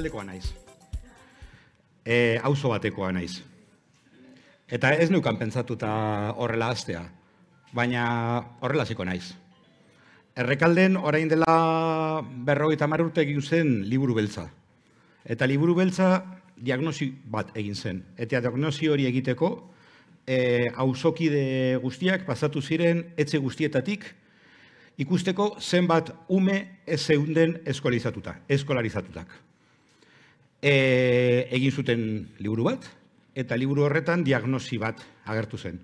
Iparraldekoa naiz. E, auzo batekoa naiz. Eta ez nukan pentsatuta horrela astea, baina horrela ziko naiz. Errekalden orain dela berrogeita eta urte egin zen liburu beltza. Eta liburu beltza diagnosi bat egin zen. Eta diagnosi hori egiteko, e, auzokide guztiak pasatu ziren etxe guztietatik, ikusteko zenbat ume ez zeunden eskolarizatutak e, egin zuten liburu bat, eta liburu horretan diagnosi bat agertu zen.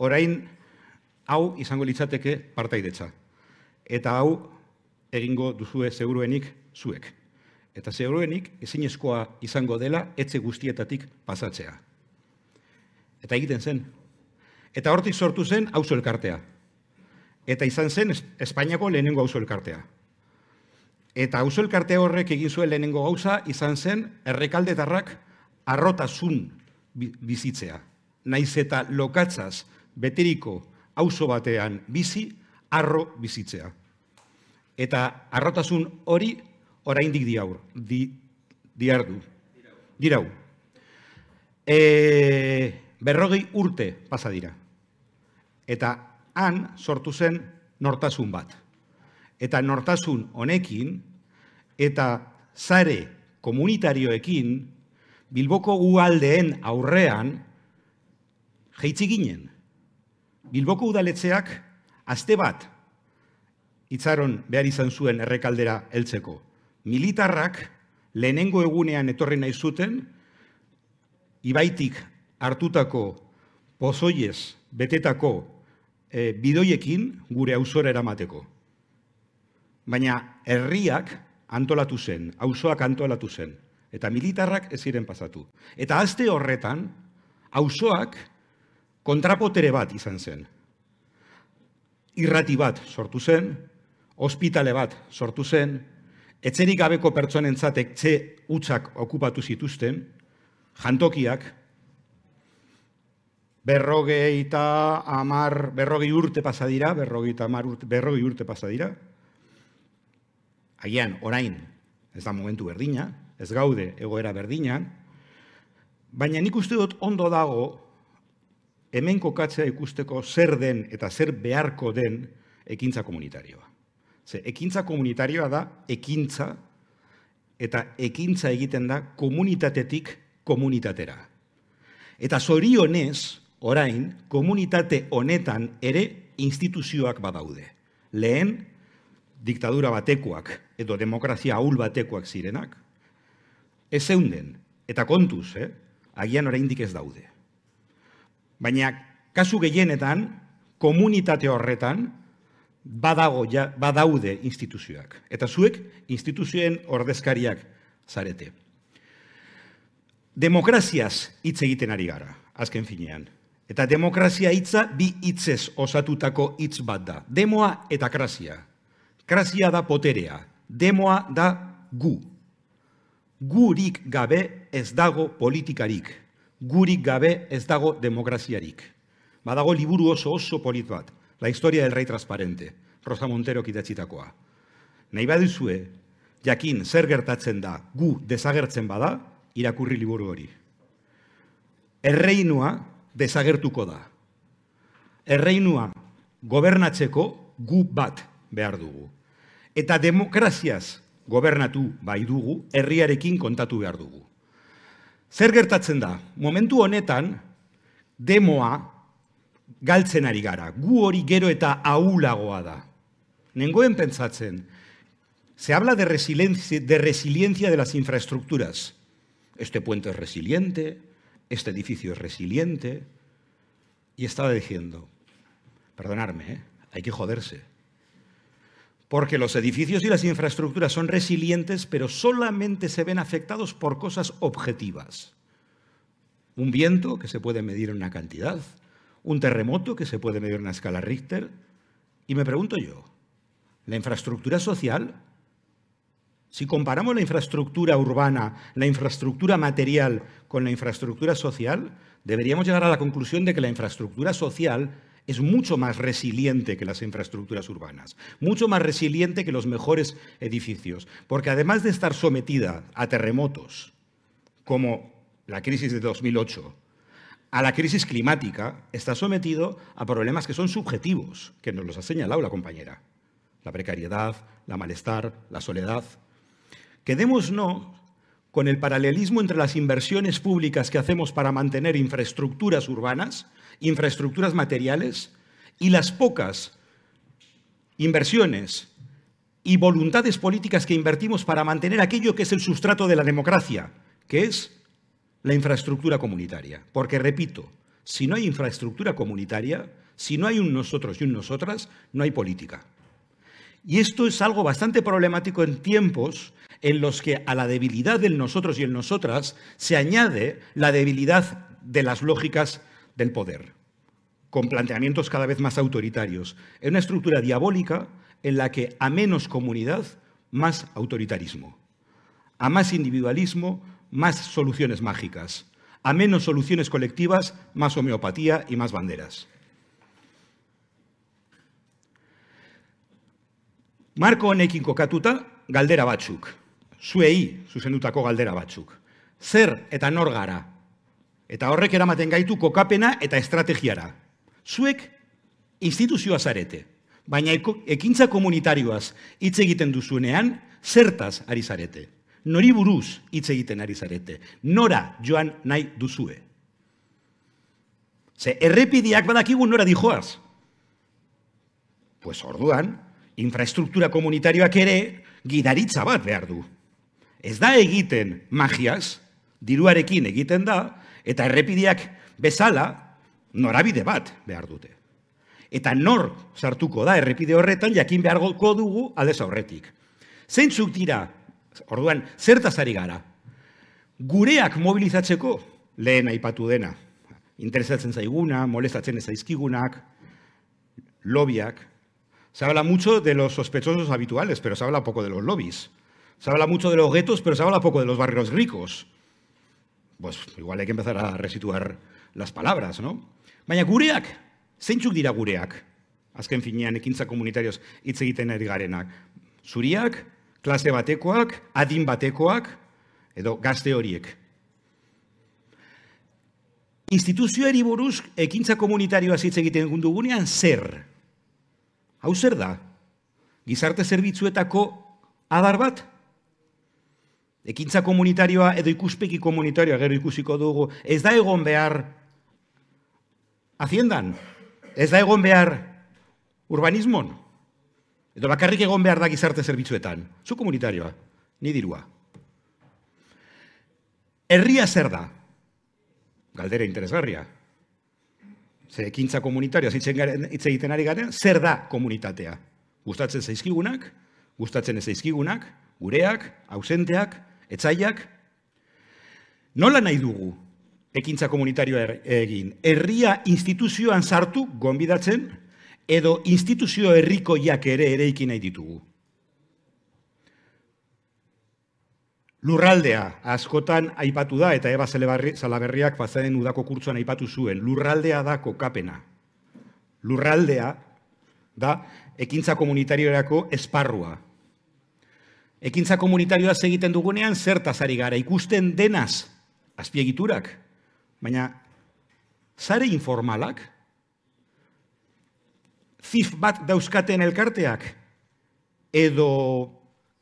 Orain, hau izango litzateke partaidetza. Eta hau, egingo duzue zeuruenik zuek. Eta zeuruenik, ezin izango dela, etxe guztietatik pasatzea. Eta egiten zen. Eta hortik sortu zen, hauzo elkartea. Eta izan zen, Espainiako lehenengo hauzo elkartea. Eta hauzo elkarte horrek egin zuen lehenengo gauza izan zen errekaldetarrak arrotasun bizitzea. Naiz eta lokatzaz beteriko auzo batean bizi, arro bizitzea. Eta arrotasun hori oraindik diau, di, diardu. Dirau. E, berrogei urte pasa dira. Eta han sortu zen nortasun bat eta nortasun honekin, eta zare komunitarioekin, Bilboko gualdeen aurrean, jeitzi ginen. Bilboko udaletzeak, azte bat, itzaron behar izan zuen errekaldera heltzeko. Militarrak, lehenengo egunean etorri nahi zuten, ibaitik hartutako pozoiez betetako eh, bidoiekin gure hausora eramateko baina herriak antolatu zen, auzoak antolatu zen, eta militarrak ez ziren pasatu. Eta azte horretan, auzoak kontrapotere bat izan zen. Irrati bat sortu zen, ospitale bat sortu zen, etzerik gabeko pertsonentzat etxe utzak okupatu zituzten, jantokiak, berrogei eta amar, berrogei urte pasadira, berrogei eta urte, berrogei urte pasadira, Agian, orain, ez da momentu berdina, ez gaude egoera berdina, baina nik uste dut ondo dago, hemen kokatzea ikusteko zer den eta zer beharko den ekintza komunitarioa. Ze, ekintza komunitarioa da, ekintza, eta ekintza egiten da komunitatetik komunitatera. Eta zorionez, orain, komunitate honetan ere instituzioak badaude. Lehen, diktadura batekoak edo demokrazia ahul batekoak zirenak. Ez zeunden, eta kontuz, eh? agian oraindik ez daude. Baina kasu gehienetan, komunitate horretan, badago, badaude instituzioak. Eta zuek, instituzioen ordezkariak zarete. Demokraziaz hitz egiten ari gara, azken finean. Eta demokrazia hitza bi hitzez osatutako hitz bat da. Demoa eta krasia, demokrazia da poterea, demoa da gu. Gurik gabe ez dago politikarik, gurik gabe ez dago demokraziarik. Badago liburu oso oso polit bat, la historia del rei transparente, Rosa Montero kitatxitakoa. Nahi baduzue, jakin zer gertatzen da gu desagertzen bada, irakurri liburu hori. Erreinua desagertuko da. Erreinua gobernatzeko gu bat behar dugu. Eta demokraziaz gobernatu bai dugu, herriarekin kontatu behar dugu. Zer gertatzen da? Momentu honetan, demoa galtzen ari gara. Gu hori gero eta ahulagoa da. Nengoen pentsatzen, se habla de resiliencia, de resiliencia de las infraestructuras. Este puente es resiliente, este edificio es resiliente. Y estaba diciendo, perdonarme, ¿eh? hay que joderse. porque los edificios y las infraestructuras son resilientes, pero solamente se ven afectados por cosas objetivas. Un viento que se puede medir en una cantidad, un terremoto que se puede medir en una escala Richter. Y me pregunto yo, ¿la infraestructura social si comparamos la infraestructura urbana, la infraestructura material con la infraestructura social, deberíamos llegar a la conclusión de que la infraestructura social es mucho más resiliente que las infraestructuras urbanas, mucho más resiliente que los mejores edificios, porque además de estar sometida a terremotos, como la crisis de 2008, a la crisis climática, está sometido a problemas que son subjetivos, que nos los ha señalado la compañera. La precariedad, la malestar, la soledad. Quedémonos con el paralelismo entre las inversiones públicas que hacemos para mantener infraestructuras urbanas, infraestructuras materiales, y las pocas inversiones y voluntades políticas que invertimos para mantener aquello que es el sustrato de la democracia, que es la infraestructura comunitaria. Porque, repito, si no hay infraestructura comunitaria, si no hay un nosotros y un nosotras, no hay política. Y esto es algo bastante problemático en tiempos en los que a la debilidad del nosotros y el nosotras se añade la debilidad de las lógicas del poder, con planteamientos cada vez más autoritarios, en una estructura diabólica en la que a menos comunidad, más autoritarismo, a más individualismo, más soluciones mágicas, a menos soluciones colectivas, más homeopatía y más banderas. Marco honekin kokatuta, galdera zuei zuzendutako galdera batzuk. Zer eta nor gara? Eta horrek eramaten gaitu kokapena eta estrategiara. Zuek instituzioa zarete, baina ekintza komunitarioaz hitz egiten duzunean, zertaz ari zarete? Nori buruz hitz egiten ari zarete? Nora joan nahi duzue? Ze errepidiak badakigu nora dijoaz? Pues orduan, infraestruktura komunitarioak ere gidaritza bat behar du ez da egiten magiaz, diruarekin egiten da, eta errepideak bezala norabide bat behar dute. Eta nor sartuko da errepide horretan jakin beharko dugu aldez aurretik. Zeintzuk dira, orduan, zertazari gara? Gureak mobilizatzeko lehen aipatu dena. Interesatzen zaiguna, molestatzen ez zaizkigunak, lobiak. Se habla mucho de los sospechosos habituales, pero se habla poco de los lobbies. Se habla mucho de los guetos, pero se habla poco de los barrios ricos. Pues igual hay que empezar a resituar las palabras, ¿no? Baina gureak, zeintzuk dira gureak? Azken finean ekintza komunitarioz hitz egiten ari Zuriak, klase batekoak, adin batekoak, edo gazte horiek. Instituzioari buruz ekintza komunitarioa hitz egiten dugunean zer? Hau zer da? Gizarte zerbitzuetako Adar bat? Ekintza komunitarioa edo ikuspegi komunitarioa gero ikusiko dugu. Ez da egon behar haziendan, ez da egon behar urbanismon, edo bakarrik egon behar da gizarte zerbitzuetan. Zu komunitarioa, ni dirua. Herria zer da, galdera interesgarria, zer ekintza komunitarioa zitzen egiten ari garen, zer da komunitatea. Gustatzen zaizkigunak, gustatzen ez zaizkigunak, gureak, ausenteak, Etzaiak, nola nahi dugu ekintza komunitarioa er-, egin? Herria instituzioan sartu, gonbidatzen, edo instituzio herrikoiak ere ere ikin nahi ditugu. Lurraldea, askotan aipatu da, eta Eba Zalaberriak bazaren udako kurtsuan aipatu zuen, lurraldea da kokapena. Lurraldea da ekintza komunitarioerako esparrua. Ekintza komunitarioa egiten dugunean, zertaz ari gara, ikusten denaz, azpiegiturak, baina zare informalak, zif bat dauzkaten elkarteak, edo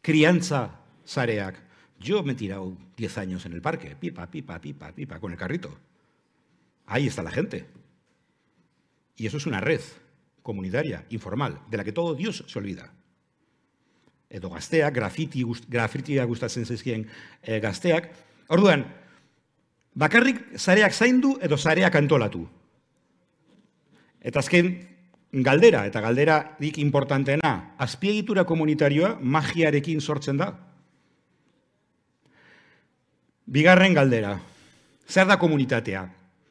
kriantza zareak. Jo me tirau 10 años en el parque, pipa, pipa, pipa, pipa, con el carrito. Ahí está la gente. Y eso es una red comunitaria, informal, de la que todo Dios se olvida edo gazteak, grafiti, guzt, grafitia gustatzen zaizkien eh, gazteak. Orduan, bakarrik zareak zaindu edo zareak antolatu. Eta azken, galdera, eta galdera dik importanteena, azpiegitura komunitarioa magiarekin sortzen da. Bigarren galdera, zer da komunitatea?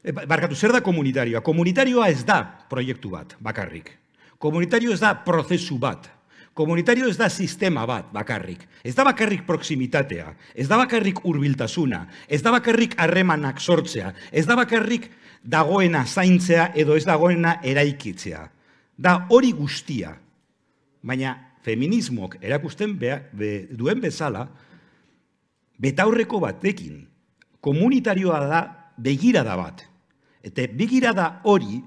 E, barkatu, zer da komunitarioa? Komunitarioa ez da proiektu bat, bakarrik. Komunitario ez da prozesu bat, Komunitario ez da sistema bat bakarrik. Ez da bakarrik proximitatea, ez da bakarrik hurbiltasuna, ez da bakarrik harremanak sortzea, ez da bakarrik dagoena zaintzea edo ez dagoena eraikitzea. Da hori guztia, baina feminismok erakusten beha, duen bezala, betaurreko batekin, komunitarioa da begirada bat. Eta begirada hori,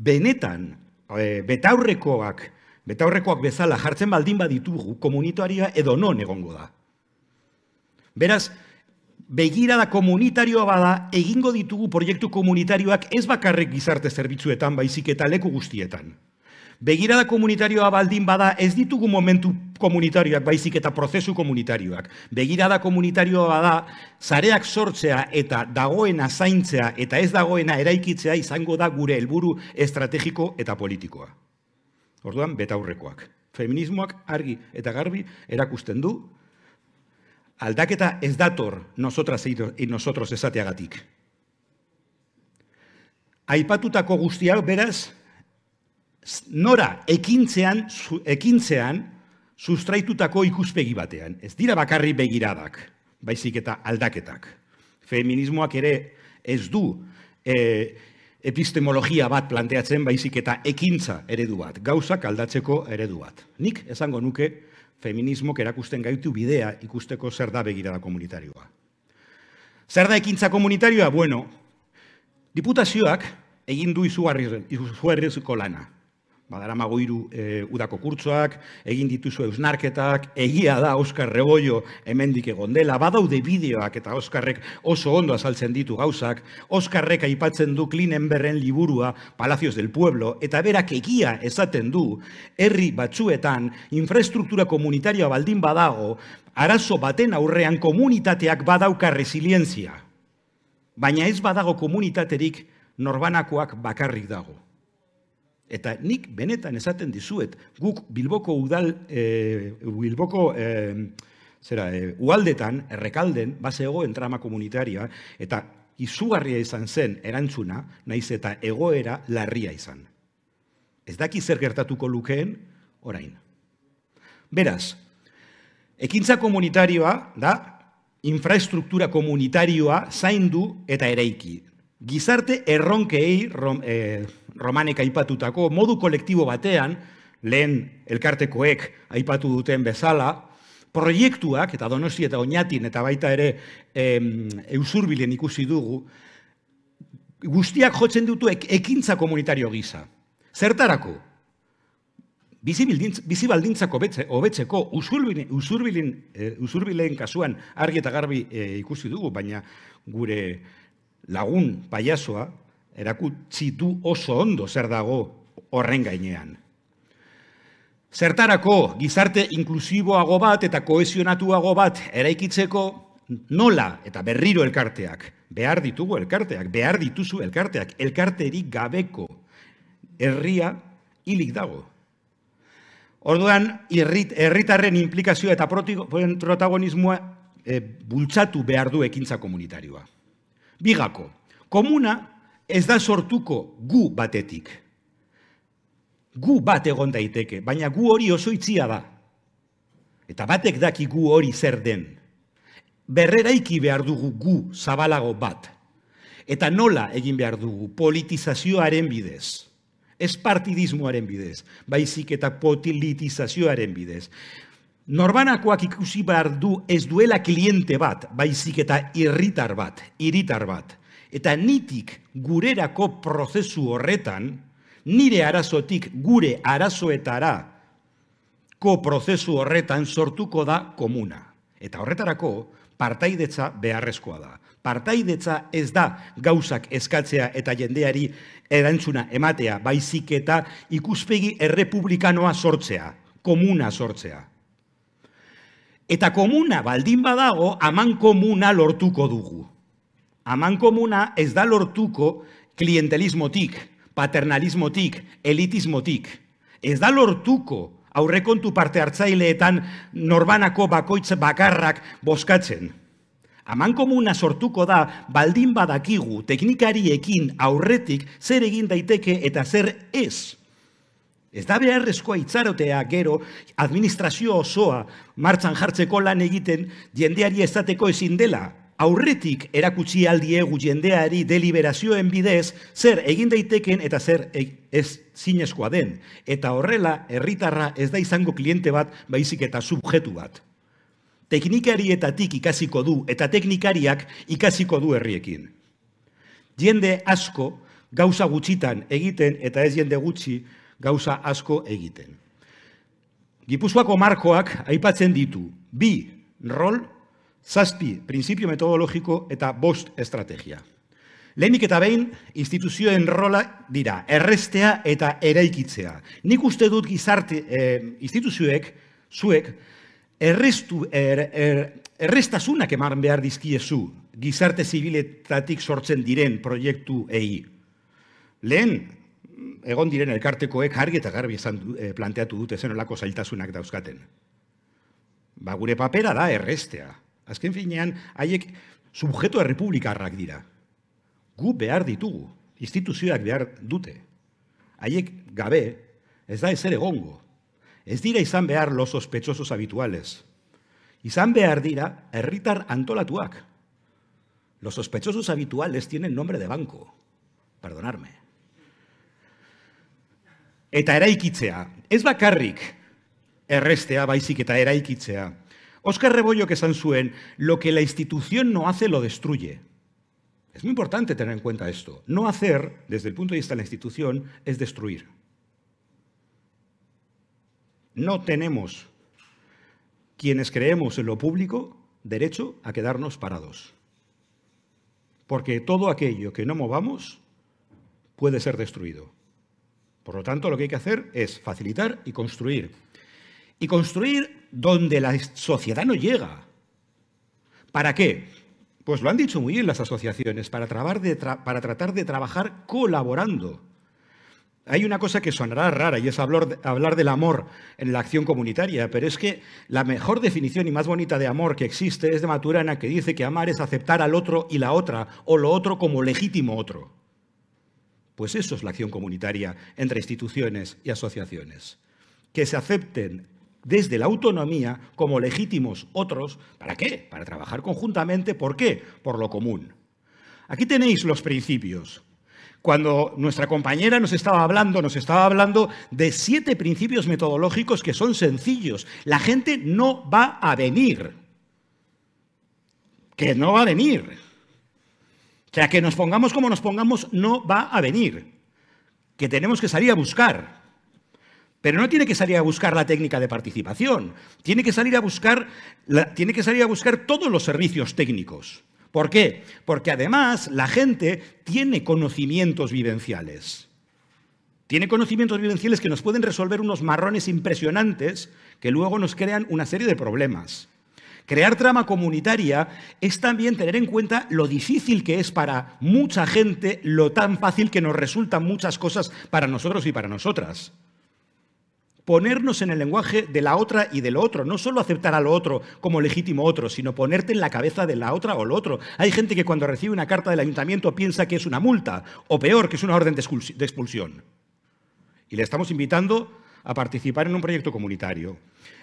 benetan, eh, betaurrekoak, betaurrekoak bezala jartzen baldin baditugu komunitarioa edo non egongo da. Beraz, begirada komunitarioa bada egingo ditugu proiektu komunitarioak ez bakarrik gizarte zerbitzuetan baizik eta leku guztietan. Begirada komunitarioa baldin bada ez ditugu momentu komunitarioak baizik eta prozesu komunitarioak. Begirada komunitarioa bada zareak sortzea eta dagoena zaintzea eta ez dagoena eraikitzea izango da gure helburu estrategiko eta politikoa. Orduan, betaurrekoak. Feminismoak argi eta garbi erakusten du, aldaketa ez dator nosotras eit nosotros esateagatik. Aipatutako guztiak, beraz, nora ekintzean, ekintzean sustraitutako ikuspegi batean. Ez dira bakarri begiradak, baizik eta aldaketak. Feminismoak ere ez du eh, epistemologia bat planteatzen baizik eta ekintza eredu bat, gauzak aldatzeko eredu bat. Nik esango nuke feminismok erakusten gaitu bidea ikusteko zer da begirada komunitarioa. Zer da ekintza komunitarioa? Bueno, diputazioak egin du izugarrizko lana badara magoiru e, udako kurtsoak, egin dituzu eusnarketak, egia da Oskar Reboio hemendik egon dela, badaude bideoak eta Oskarrek oso ondo azaltzen ditu gauzak, Oskarrek aipatzen du klinen berren liburua Palacios del Pueblo, eta berak egia esaten du, herri batzuetan, infrastruktura komunitarioa baldin badago, arazo baten aurrean komunitateak badauka resilientzia. Baina ez badago komunitaterik norbanakoak bakarrik dago. Eta nik benetan esaten dizuet, guk Bilboko udal, e, Bilboko, e, zera, e, eh, ualdetan, errekalden, baseego entrama komunitaria, eta izugarria izan zen erantzuna, naiz eta egoera larria izan. Ez daki zer gertatuko lukeen, orain. Beraz, ekintza komunitarioa da, infrastruktura komunitarioa zaindu eta eraiki. Gizarte erronkeei, rom, romanek aipatutako, modu kolektibo batean, lehen elkartekoek aipatu duten bezala, proiektuak, eta donosti eta oinatin, eta baita ere eusurbilen ikusi dugu, guztiak jotzen dutu ekintza komunitario gisa. Zertarako? Bizi baldintzako hobetzeko usurbilen eh, kasuan argi eta garbi eh, ikusi dugu, baina gure lagun paiasoa, erakutsi du oso ondo zer dago horren gainean. Zertarako gizarte inklusiboago bat eta koesionatuago bat eraikitzeko nola eta berriro elkarteak. Behar ditugu elkarteak, behar dituzu elkarteak, elkarterik gabeko herria hilik dago. Orduan, herritarren implikazioa eta protagonismoa e, bultzatu behar du ekintza komunitarioa. Bigako, komuna Ez da sortuko gu batetik. Gu bat egon daiteke, baina gu hori oso itzia da. Eta batek daki gu hori zer den. Berreraiki behar dugu gu zabalago bat. Eta nola egin behar dugu politizazioaren bidez. Ez partidismoaren bidez, baizik eta politizazioaren bidez. Norbanakoak ikusi behar du ez duela kliente bat, baizik eta iritar bat, iritar bat. Eta nitik gurerako prozesu horretan, nire arazotik gure arazoetara ko prozesu horretan sortuko da komuna. Eta horretarako partaidetza beharrezkoa da. Partaidetza ez da gauzak eskatzea eta jendeari erantzuna ematea, baizik eta ikuspegi errepublikanoa sortzea, komuna sortzea. Eta komuna baldin badago, aman komuna lortuko dugu. Aman komuna ez da lortuko klientelismotik, paternalismotik, elitismotik. Ez da lortuko aurrekontu parte hartzaileetan norbanako bakoitz bakarrak boskatzen. Aman komuna sortuko da baldin badakigu teknikariekin aurretik zer egin daiteke eta zer ez. Ez da beharrezkoa itzarotea gero administrazio osoa martzan jartzeko lan egiten jendeari ezateko ezin dela aurretik erakutsi aldiegu jendeari deliberazioen bidez zer egin daiteken eta zer e, ez zineskoa den. Eta horrela, herritarra ez da izango kliente bat, baizik eta subjetu bat. Teknikarietatik ikasiko du eta teknikariak ikasiko du herriekin. Jende asko gauza gutxitan egiten eta ez jende gutxi gauza asko egiten. Gipuzkoako markoak aipatzen ditu. Bi, rol zazpi prinsipio metodologiko eta bost estrategia. Lehenik eta behin, instituzioen rola dira, errestea eta eraikitzea. Nik uste dut gizarte eh, instituzioek, zuek, errestu, er, er, errestasunak eman behar dizkiezu gizarte zibiletatik sortzen diren proiektu EI. Lehen, egon diren elkartekoek harri eta garbi esan eh, planteatu dute zenolako zailtasunak dauzkaten. Ba, gure papera da errestea. Azken finean, haiek subjeto errepublikarrak dira. Gu behar ditugu, instituzioak behar dute. Haiek gabe, ez da ere egongo. Ez dira izan behar los sospechosos habituales. Izan behar dira herritar antolatuak. Los sospechosos habituales tienen nombre de banco. Perdonarme. Eta eraikitzea. Ez bakarrik errestea baizik eta eraikitzea. Óscar Rebollo que Sansuen, lo que la institución no hace lo destruye. Es muy importante tener en cuenta esto. No hacer, desde el punto de vista de la institución, es destruir. No tenemos, quienes creemos en lo público, derecho a quedarnos parados. Porque todo aquello que no movamos puede ser destruido. Por lo tanto, lo que hay que hacer es facilitar y construir y construir donde la sociedad no llega. ¿Para qué? Pues lo han dicho muy bien las asociaciones, para, tratar de trabajar colaborando. Hay una cosa que sonará rara y es hablar, hablar del amor en la acción comunitaria, pero es que la mejor definición y más bonita de amor que existe es de Maturana, que dice que amar es aceptar al otro y la otra, o lo otro como legítimo otro. Pues eso es la acción comunitaria entre instituciones y asociaciones. Que se acepten desde la autonomía como legítimos otros. ¿Para qué? Para trabajar conjuntamente. ¿Por qué? Por lo común. Aquí tenéis los principios. Cuando nuestra compañera nos estaba hablando, nos estaba hablando de siete principios metodológicos que son sencillos. La gente no va a venir. Que no va a venir. O sea, que nos pongamos como nos pongamos, no va a venir. Que tenemos que salir a buscar. Pero no tiene que salir a buscar la técnica de participación, tiene que salir a buscar, tiene que salir a buscar todos los servicios técnicos. ¿Por qué? Porque además la gente tiene conocimientos vivenciales. Tiene conocimientos vivenciales que nos pueden resolver unos marrones impresionantes que luego nos crean una serie de problemas. Crear trama comunitaria es también tener en cuenta lo difícil que es para mucha gente, lo tan fácil que nos resultan muchas cosas para nosotros y para nosotras ponernos en el lenguaje de la otra y del otro, no solo aceptar lo otro como legítimo otro, sino ponerte en la cabeza de la otra o el otro. Hay gente que cuando recibe una carta del ayuntamiento piensa que es una multa, o peor, que es una orden de expulsión. Y le estamos invitando a participar en un proyecto comunitario.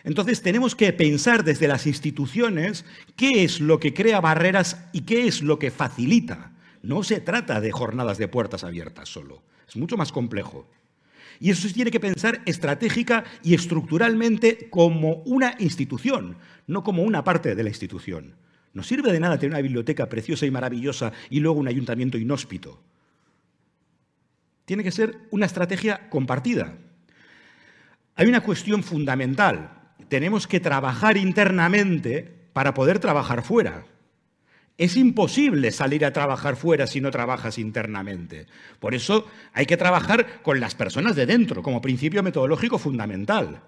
Entonces tenemos que pensar desde las instituciones qué es lo que crea barreras y qué es lo que facilita. No se trata de jornadas de puertas abiertas solo, es mucho más complejo. Y eso se tiene que pensar estratégica y estructuralmente como una institución, no como una parte de la institución. No sirve de nada tener una biblioteca preciosa y maravillosa y luego un ayuntamiento inhóspito. Tiene que ser una estrategia compartida. Hay una cuestión fundamental. Tenemos que trabajar internamente para poder trabajar fuera. Es imposible salir a trabajar fuera si no trabajas internamente. Por eso hay que trabajar con las personas de dentro, como principio metodológico fundamental.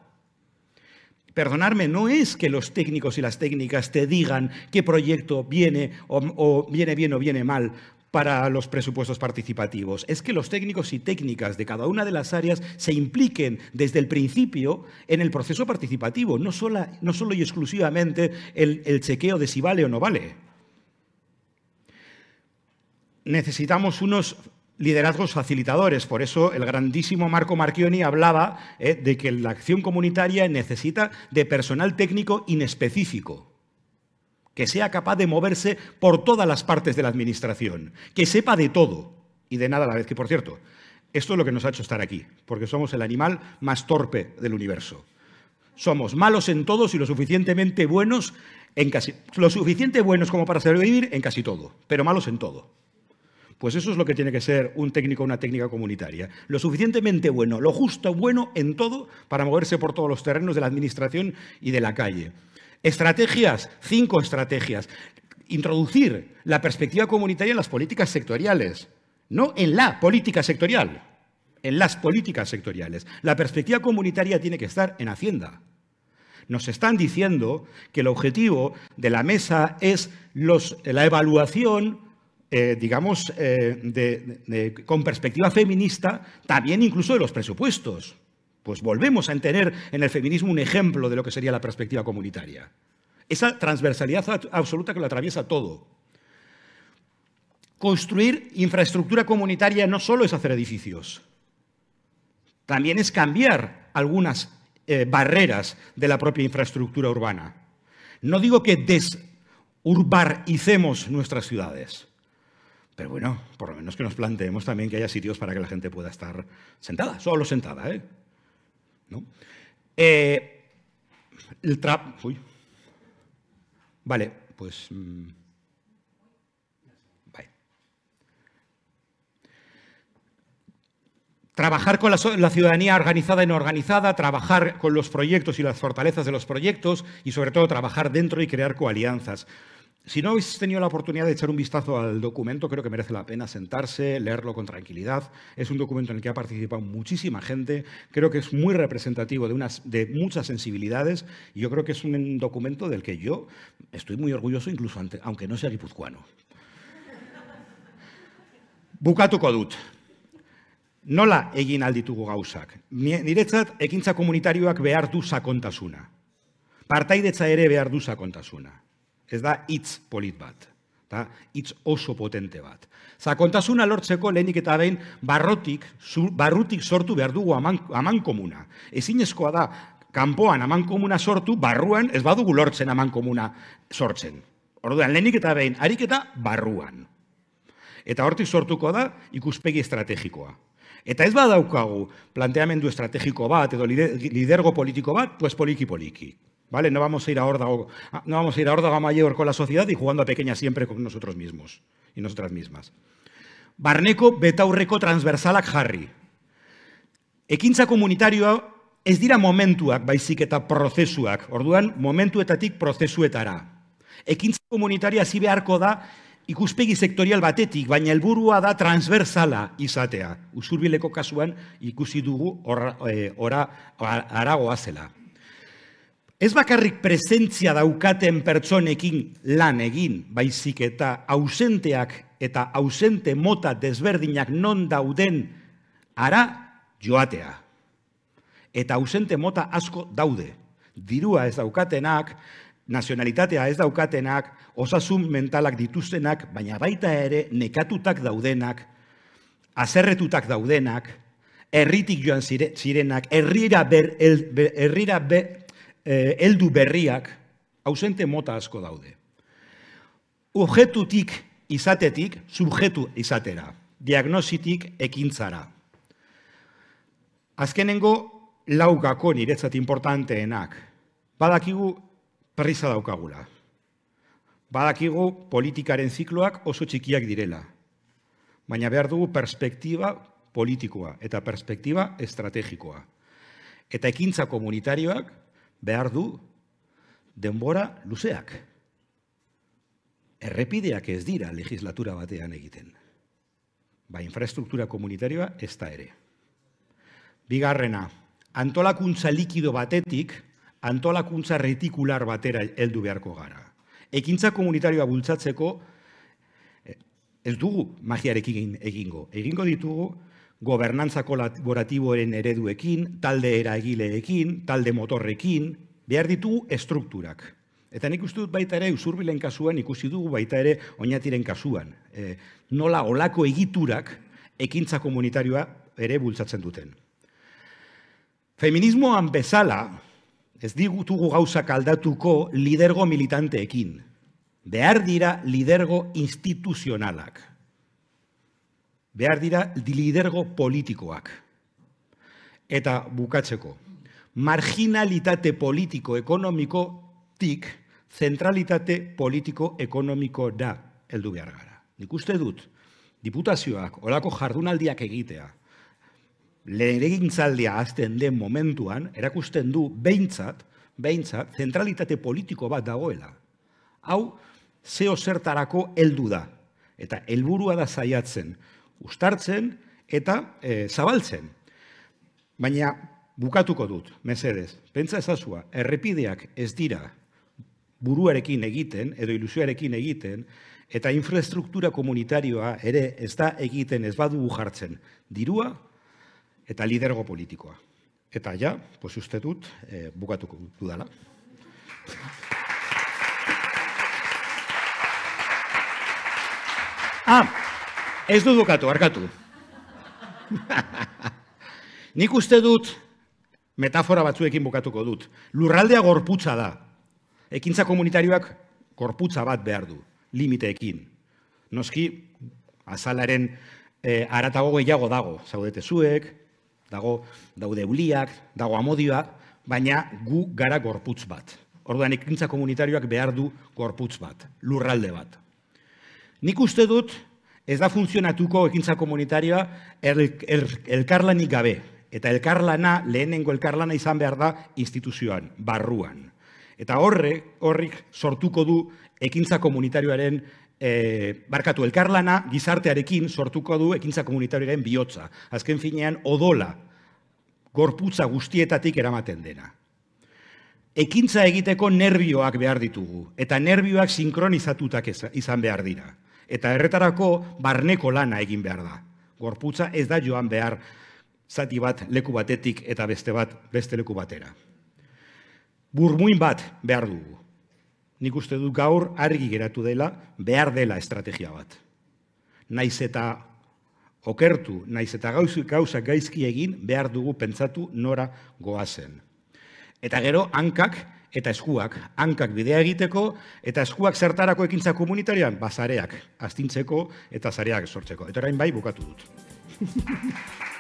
Perdonarme, no es que los técnicos y las técnicas te digan qué proyecto viene o, viene bien o viene mal para los presupuestos participativos. Es que los técnicos y técnicas de cada una de las áreas se impliquen desde el principio en el proceso participativo, no, solo y exclusivamente el chequeo de si vale o no vale necesitamos unos liderazgos facilitadores. Por eso el grandísimo Marco Marchioni hablaba eh, de que la acción comunitaria necesita de personal técnico inespecífico que sea capaz de moverse por todas las partes de la administración, que sepa de todo y de nada a la vez. Que, por cierto, esto es lo que nos ha hecho estar aquí, porque somos el animal más torpe del universo. Somos malos en todos y lo suficientemente buenos en casi... Lo suficiente buenos como para sobrevivir en casi todo, pero malos en todo. Pues eso es lo que tiene que ser un técnico una técnica comunitaria. Lo suficientemente bueno, lo justo bueno en todo para moverse por todos los terrenos de la administración y de la calle. Estrategias, cinco estrategias. Introducir la perspectiva comunitaria en las políticas sectoriales, no en la política sectorial, en las políticas sectoriales. La perspectiva comunitaria tiene que estar en Hacienda. Nos están diciendo que el objetivo de la mesa es la evaluación eh, digamos, eh, con perspectiva feminista, también incluso de los presupuestos. Pues volvemos a tener en el feminismo un ejemplo de lo que sería la perspectiva comunitaria. Esa transversalidad absoluta que lo atraviesa todo. Construir infraestructura comunitaria no solo es hacer edificios, también es cambiar algunas eh, barreras de la propia infraestructura urbana. No digo que desurbaricemos nuestras ciudades, pero bueno, por lo menos que nos planteemos también que haya sitios para que la gente pueda estar sentada, solo sentada. ¿eh? Eh, el trap... Vale, pues... Mm, trabajar con la, la ciudadanía organizada y no organizada, trabajar con los proyectos y las fortalezas de los proyectos y sobre todo trabajar dentro y crear coalianzas. Si no habéis tenido la oportunidad de echar un vistazo al documento, creo que merece la pena sentarse, leerlo con tranquilidad. Es un documento en el que ha participado muchísima gente, creo que es muy representativo de, muchas sensibilidades y yo creo que es un documento del que yo estoy muy orgulloso, incluso aunque no sea guipuzcoano. Bukatu kodut. Nola egin alditugu gauzak? Niretzat, ekintza komunitarioak sakontasuna. Partaidetza Ez da hitz polit bat. Ta, itz oso potente bat. Zakontasuna lortzeko lehenik eta behin barrotik, barrutik sortu behar dugu aman, komuna. Ezinezkoa da, kanpoan aman komuna sortu, barruan ez badugu lortzen aman komuna sortzen. Orduan, lehenik eta behin, eta barruan. Eta hortik sortuko da, ikuspegi estrategikoa. Eta ez badaukagu planteamendu estrategiko bat edo lidergo politiko bat, pues poliki poliki. ¿vale? No vamos a ir a órdago, ah, no vamos a ir a mayor con la sociedad y jugando a pequeña siempre con nosotros mismos y nosotras mismas. Barneko betaurreko transversalak jarri. Ekintza komunitarioa ez dira momentuak baizik eta prozesuak, orduan momentuetatik prozesuetara. Ekintza komunitaria zi beharko da ikuspegi sektorial batetik, baina helburua da transversala izatea. Usurbileko kasuan ikusi dugu eh, ora, e, zela. Ez bakarrik presentzia daukaten pertsonekin lan egin, baizik eta ausenteak eta ausente mota desberdinak non dauden ara joatea. Eta ausente mota asko daude. Dirua ez daukatenak, nazionalitatea ez daukatenak, osasun mentalak dituztenak, baina baita ere nekatutak daudenak, azerretutak daudenak, erritik joan zirenak, herrira ber, el, ber, ber, Eh, heldu berriak ausente mota asko daude. Objetutik izatetik subjetu izatera, diagnositik ekintzara. Azkenengo gako niretzat importanteenak. Badakigu prisa daukagula. Badakigu politikaren zikloak oso txikiak direla. Baina behar dugu perspektiba politikoa eta perspektiba estrategikoa. Eta ekintza komunitarioak behar du denbora luzeak. Errepideak ez dira legislatura batean egiten. Ba, infrastruktura komunitarioa ez da ere. Bigarrena, antolakuntza likido batetik, antolakuntza retikular batera heldu beharko gara. Ekintza komunitarioa bultzatzeko, eh, ez dugu magiarekin egingo. Egingo ditugu, gobernantza kolaboratiboren ereduekin, talde eragileekin, talde motorrekin, behar ditugu estrukturak. Eta nik uste dut baita ere, usurbilen kasuan ikusi dugu baita ere oinatiren kasuan. E, nola olako egiturak ekintza komunitarioa ere bultzatzen duten. Feminismoan bezala, ez digutugu gauzak aldatuko lidergo militanteekin. Behar dira lidergo instituzionalak behar dira lidergo politikoak. Eta bukatzeko, marginalitate politiko ekonomiko tik, zentralitate politiko ekonomiko da, heldu behar gara. Nik uste dut, diputazioak, olako jardunaldiak egitea, lehenegin zaldia azten den momentuan, erakusten du, behintzat, behintzat, zentralitate politiko bat dagoela. Hau, zeo zertarako heldu da. Eta helburua da zaiatzen, ustartzen eta eh, zabaltzen. Baina bukatuko dut, mesedez, pentsa ezazua, errepideak ez dira buruarekin egiten edo ilusioarekin egiten eta infrastruktura komunitarioa ere ez da egiten ez badugu jartzen dirua eta lidergo politikoa. Eta ja, posi uste dut, e, bukatuko dudala. Ah, Ez du dukatu, harkatu. Nik uste dut, metafora batzuekin bukatuko dut, lurraldea gorputza da. Ekintza komunitarioak gorputza bat behar du, limiteekin. Noski, azalaren eh, aratago gehiago dago, zaudete zuek, dago daude uliak, dago amodioak, baina gu gara gorputz bat. Orduan, ekintza komunitarioak behar du gorputz bat, lurralde bat. Nik uste dut, ez da funtzionatuko ekintza komunitarioa elkarlanik el, el gabe. Eta elkarlana, lehenengo elkarlana izan behar da instituzioan, barruan. Eta horre, horrik sortuko du ekintza komunitarioaren e, barkatu elkarlana gizartearekin sortuko du ekintza komunitarioaren bihotza. Azken finean, odola, gorputza guztietatik eramaten dena. Ekintza egiteko nervioak behar ditugu, eta nervioak sinkronizatutak izan behar dira. Eta erretarako barneko lana egin behar da. Gorputza ez da joan behar zati bat leku batetik eta beste bat beste leku batera. Burmuin bat behar dugu. Nik uste dut gaur argi geratu dela, behar dela estrategia bat. Naiz eta okertu, naiz eta gauzak gaizki egin, behar dugu pentsatu nora goazen. Eta gero, hankak, eta eskuak, hankak bidea egiteko, eta eskuak zertarako ekintza komunitarian, bazareak, astintzeko eta zareak sortzeko. Eta orain bai, bukatu dut.